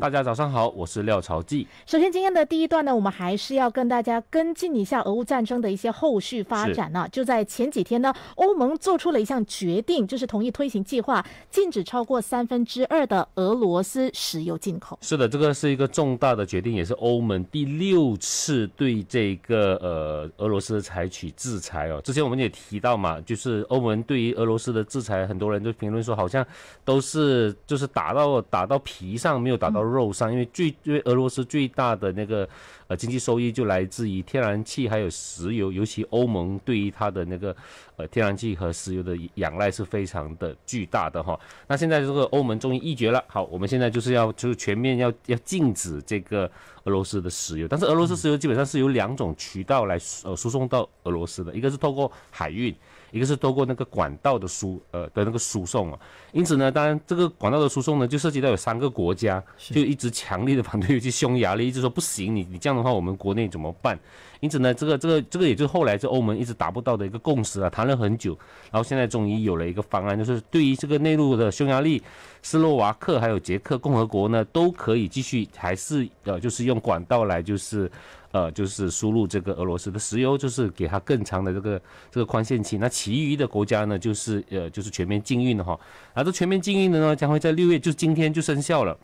大家早上好，我是廖朝记。首先，今天的第一段呢，我们还是要跟大家跟进一下俄乌战争的一些后续发展呢。就在前几天呢，欧盟做出了一项决定，就是同意推行计划，禁止超过三分之二的俄罗斯石油进口。是的，这个是一个重大的决定，也是欧盟第六次对这个呃俄罗斯采取制裁哦。之前我们也提到嘛，就是欧盟对于俄罗斯的制裁，很多人都评论说，好像都是就是打到打到皮上。没有打到肉上，因为最因为俄罗斯最大的那个呃经济收益就来自于天然气还有石油，尤其欧盟对于它的那个呃天然气和石油的仰赖是非常的巨大的哈。那现在这个欧盟终于一决了，好，我们现在就是要就是全面要要禁止这个俄罗斯的石油，但是俄罗斯石油基本上是由两种渠道来呃输送到俄罗斯的，一个是透过海运。一个是透过那个管道的输呃的那个输送啊，因此呢，当然这个管道的输送呢，就涉及到有三个国家，就一直强烈的反对，尤其匈牙利一直说不行，你你这样的话，我们国内怎么办？因此呢，这个这个这个也就后来就欧盟一直达不到的一个共识啊，谈了很久，然后现在终于有了一个方案，就是对于这个内陆的匈牙利、斯洛瓦克还有捷克共和国呢，都可以继续还是呃就是用管道来就是。呃，就是输入这个俄罗斯的石油，就是给它更长的这个这个宽限期。那其余的国家呢，就是呃，就是全面禁运的哈。而这全面禁运的呢，将会在六月，就今天就生效了。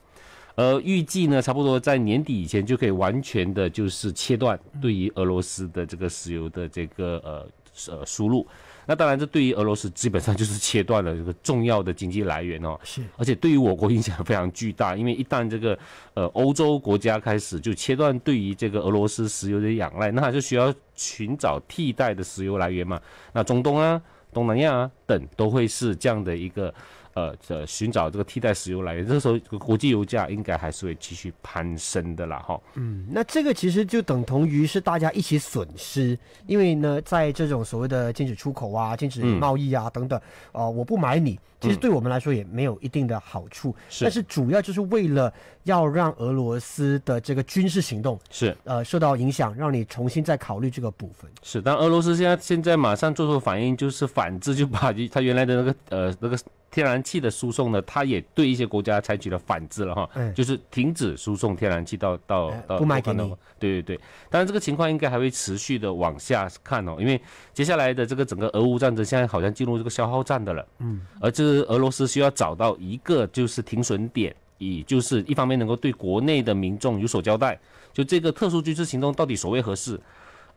呃，预计呢，差不多在年底以前就可以完全的，就是切断对于俄罗斯的这个石油的这个呃。呃，输入，那当然这对于俄罗斯基本上就是切断了这个重要的经济来源哦。是，而且对于我国影响非常巨大，因为一旦这个呃欧洲国家开始就切断对于这个俄罗斯石油的仰赖，那就需要寻找替代的石油来源嘛。那中东啊、东南亚啊等都会是这样的一个。呃，这寻找这个替代石油来源，这时候国际油价应该还是会继续攀升的啦，哈。嗯，那这个其实就等同于是大家一起损失，因为呢，在这种所谓的禁止出口啊、禁止贸易啊等等，啊，我不买你，其实对我们来说也没有一定的好处。是，但是主要就是为了要让俄罗斯的这个军事行动是，呃，受到影响，让你重新再考虑这个部分。是，但俄罗斯现在现在马上做出反应就是反制，就把他原来的那个呃那个。天然气的输送呢，它也对一些国家采取了反制了哈，就是停止输送天然气到到到不卖给你。对对对，当然这个情况应该还会持续的往下看哦，因为接下来的这个整个俄乌战争现在好像进入这个消耗战的了。嗯，而这俄罗斯需要找到一个就是停损点，以就是一方面能够对国内的民众有所交代，就这个特殊军事行动到底所谓何事？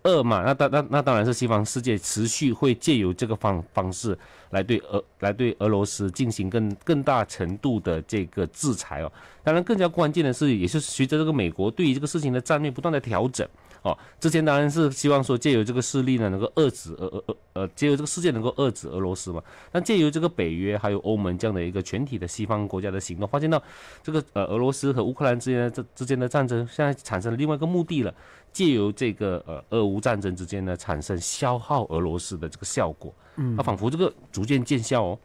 二嘛，那当那那当然是西方世界持续会借由这个方方式来对俄来对俄罗斯进行更更大程度的这个制裁哦。当然更加关键的是，也是随着这个美国对于这个事情的战略不断的调整。哦，之前当然是希望说借由这个势力呢，能够遏制俄俄俄，呃，借由这个事件能够遏制俄罗斯嘛。但借由这个北约还有欧盟这样的一个全体的西方国家的行动，发现到这个呃俄罗斯和乌克兰之间这之间的战争，现在产生了另外一个目的了，借由这个呃俄乌战争之间呢，产生消耗俄罗斯的这个效果。嗯，那仿佛这个逐渐见效哦。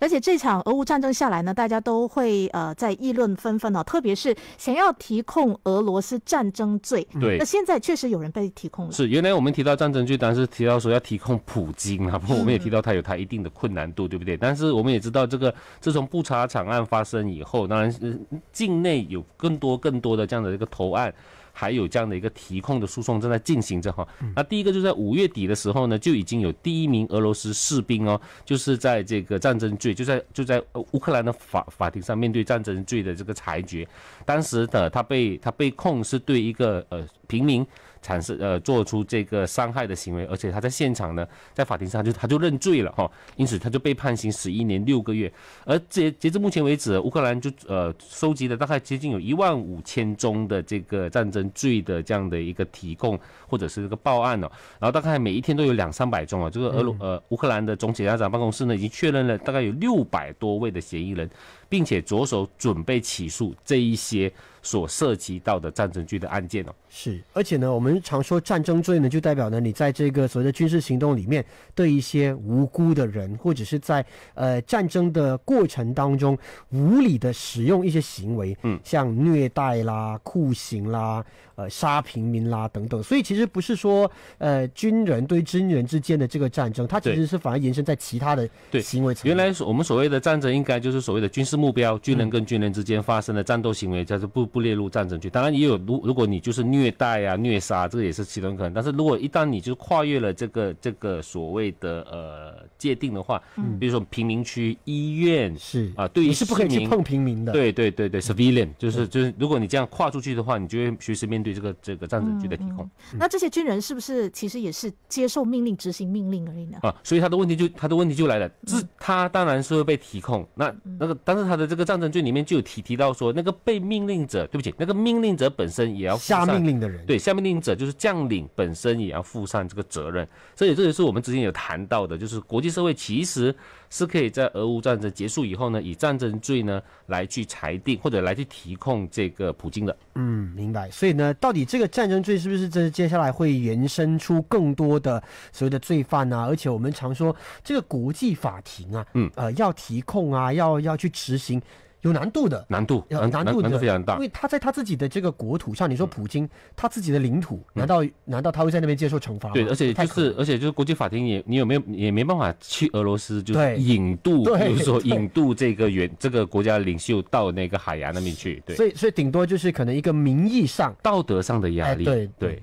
而且这场俄乌战争下来呢，大家都会呃在议论纷纷哦，特别是想要提控俄罗斯战争罪。对，那现在确实有人被提控了。是，原来我们提到战争罪，当时提到说要提控普京啊，我们也提到他有他一定的困难度，对不对？但是我们也知道，这个自从布查场案发生以后，当然是境内有更多更多的这样的一个投案。还有这样的一个提控的诉讼正在进行着哈，那第一个就在五月底的时候呢，就已经有第一名俄罗斯士兵哦，就是在这个战争罪，就在就在乌克兰的法法庭上面对战争罪的这个裁决，当时的他被他被控是对一个呃。平民产生呃做出这个伤害的行为，而且他在现场呢，在法庭上就他就认罪了哈，因此他就被判刑十一年六个月。而截截至目前为止，乌克兰就呃收集了大概接近有一万五千宗的这个战争罪的这样的一个提供或者是这个报案哦，然后大概每一天都有两三百宗啊。这个俄罗呃乌克兰的总检察长办公室呢，已经确认了大概有六百多位的嫌疑人，并且着手准备起诉这一些。所涉及到的战争罪的案件哦，是，而且呢，我们常说战争罪呢，就代表呢，你在这个所谓的军事行动里面，对一些无辜的人，或者是在呃战争的过程当中无理的使用一些行为，嗯，像虐待啦、酷刑啦、呃杀平民啦等等，所以其实不是说呃军人对军人之间的这个战争，它其实是反而延伸在其他的对行为。原来我们所谓的战争，应该就是所谓的军事目标，军人跟军人之间发生的战斗行为，叫做不不。列入战争罪，当然也有。如如果你就是虐待啊、虐杀，这个也是其中可能。但是如果一旦你就跨越了这个这个所谓的呃界定的话，嗯，比如说贫民区、医院是啊，对于你是不可以去碰平民的，对对对对，civilian 就是就是，如果你这样跨出去的话，你就会随时面对这个这个战争罪的提控。那这些军人是不是其实也是接受命令、执行命令而已呢？啊，所以他的问题就他的问题就来了，是他当然是会被提控。那那个但是他的这个战争罪里面就有提提到说，那个被命令者。对不起，那个命令者本身也要下命令的人，对，下命令者就是将领本身也要负上这个责任，所以这也是我们之前有谈到的，就是国际社会其实是可以在俄乌战争结束以后呢，以战争罪呢来去裁定或者来去提控这个普京的。嗯，明白。所以呢，到底这个战争罪是不是这接下来会延伸出更多的所谓的罪犯呢？而且我们常说这个国际法庭啊，嗯，呃，要提控啊，要要去执行。有难度的，难度，难度难度非常大，因为他在他自己的这个国土上，你说普京他自己的领土，难道难道他会在那边接受惩罚？对，而且就是而且就是国际法庭也，你有没有也没办法去俄罗斯，就是引渡，比如说引渡这个原这个国家领袖到那个海洋那边去。对，所以所以顶多就是可能一个名义上道德上的压力。对对。